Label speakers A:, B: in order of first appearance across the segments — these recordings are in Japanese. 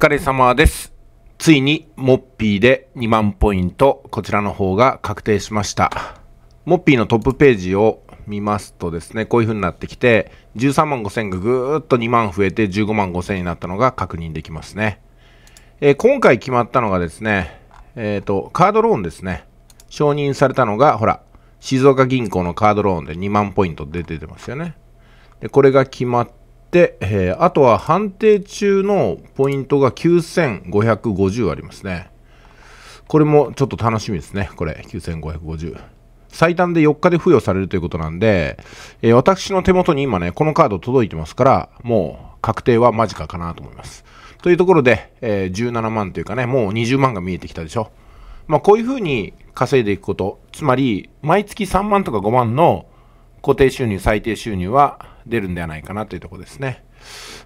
A: 疲れ様です。ついに、モッピーで2万ポイント、こちらの方が確定しました。モッピーのトップページを見ますとですね、こういう風になってきて、13万5000がぐーっと2万増えて15万5000になったのが確認できますね。えー、今回決まったのがですね、えっ、ー、と、カードローンですね。承認されたのが、ほら、静岡銀行のカードローンで2万ポイント出てますよね。で、これが決まっ、えー、あとは判定中のポイントが9550ありますね。これもちょっと楽しみですね。これ、9550。最短で4日で付与されるということなんで、えー、私の手元に今ね、このカード届いてますから、もう確定は間近かなと思います。というところで、えー、17万というかね、もう20万が見えてきたでしょ。まあ、こういうふうに稼いでいくこと、つまり、毎月3万とか5万の固定収入、最低収入は出るんではないかなというところですね。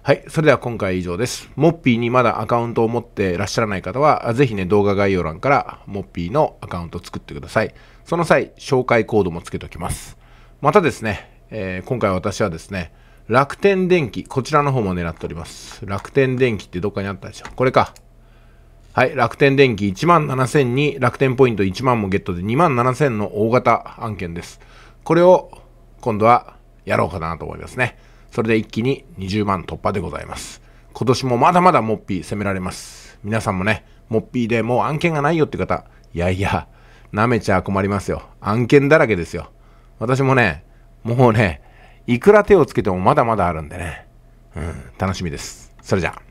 A: はい。それでは今回以上です。モッピーにまだアカウントを持ってらっしゃらない方は、ぜひね、動画概要欄からモッピーのアカウントを作ってください。その際、紹介コードもつけておきます。またですね、えー、今回私はですね、楽天電機、こちらの方も狙っております。楽天電機ってどっかにあったでしょこれか。はい、楽天電機1万7000に楽天ポイント1万もゲットで2万7000の大型案件です。これを今度はやろうかなと思いますね。それで一気に20万突破でございます。今年もまだまだモッピー攻められます。皆さんもね、モッピーでもう案件がないよって方、いやいや、舐めちゃ困りますよ。案件だらけですよ。私もね、もうね、いくら手をつけてもまだまだあるんでね。うん、楽しみです。それじゃあ。